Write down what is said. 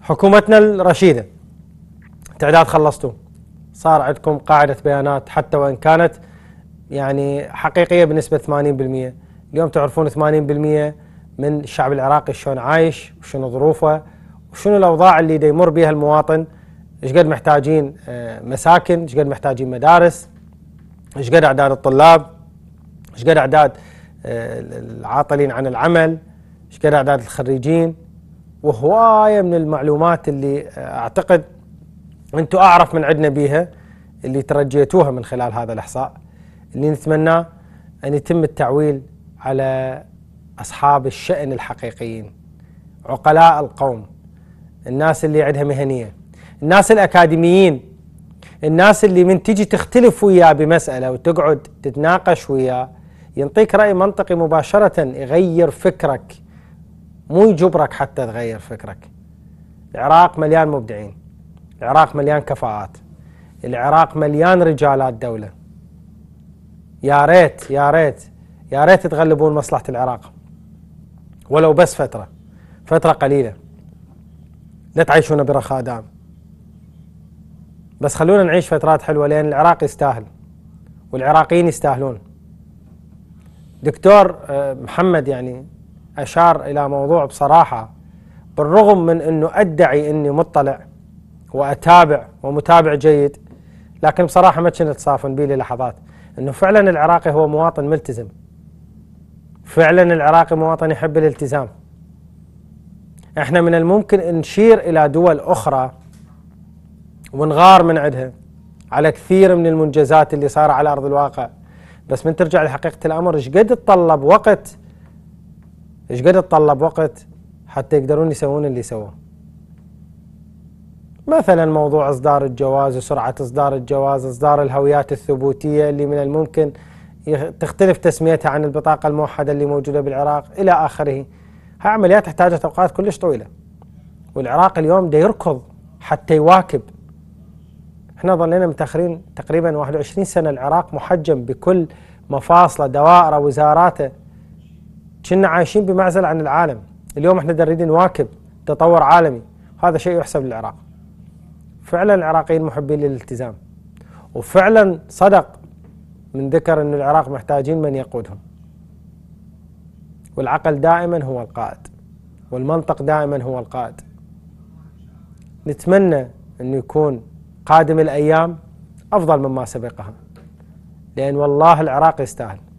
حكومتنا الرشيدة تعداد خلصتوا صار عندكم قاعدة بيانات حتى وإن كانت يعني حقيقية بنسبة 80% اليوم تعرفون 80% من الشعب العراقي شلون عايش وشنو ظروفه وشنو الأوضاع اللي دا يمر بها المواطن ايش قد محتاجين آه، مساكن ايش قد محتاجين مدارس ايش قد أعداد الطلاب ايش قد أعداد آه، العاطلين عن العمل ايش قد أعداد الخريجين وهوايه من المعلومات اللي اعتقد انتم اعرف من عندنا بيها اللي ترجيتوها من خلال هذا الاحصاء اللي نتمناه ان يتم التعويل على اصحاب الشان الحقيقيين عقلاء القوم الناس اللي عندها مهنيه الناس الاكاديميين الناس اللي من تجي تختلف وياه بمساله وتقعد تتناقش وياه ينطيك راي منطقي مباشره يغير فكرك مو يجبرك حتى تغير فكرك العراق مليان مبدعين العراق مليان كفاءات العراق مليان رجالات دولة يا ريت يا ريت يا ريت تغلبون مصلحة العراق ولو بس فترة فترة قليلة لا تعيشون برخاء دام بس خلونا نعيش فترات حلوة لأن العراق يستاهل والعراقيين يستاهلون دكتور آه، محمد يعني أشار إلى موضوع بصراحة بالرغم من أنه أدعي أني مطلع وأتابع ومتابع جيد لكن بصراحة ما كنت صافن بي للحظات أنه فعلا العراقي هو مواطن ملتزم فعلا العراقي مواطن يحب الالتزام احنا من الممكن نشير إلى دول أخرى ونغار من عندها على كثير من المنجزات اللي صار على أرض الواقع بس من ترجع لحقيقة الأمر ايش قد تطلب وقت ايش قد تطلب وقت حتى يقدرون يسوون اللي سووه مثلا موضوع اصدار الجواز وسرعه اصدار الجواز اصدار الهويات الثبوتيه اللي من الممكن تختلف تسميتها عن البطاقه الموحده اللي موجوده بالعراق الى اخره هاي عمليات احتاجت اوقات كلش طويله والعراق اليوم دا يركض حتى يواكب احنا ظلينا متاخرين تقريبا 21 سنه العراق محجم بكل مفاصله دوائره وزاراته كنا عايشين بمعزل عن العالم اليوم احنا نريد نواكب تطور عالمي هذا شيء يحسب للعراق فعلا العراقيين محبين للالتزام وفعلا صدق من ذكر أن العراق محتاجين من يقودهم والعقل دائما هو القائد والمنطق دائما هو القائد نتمنى أنه يكون قادم الأيام أفضل مما سبقها لأن والله العراق يستاهل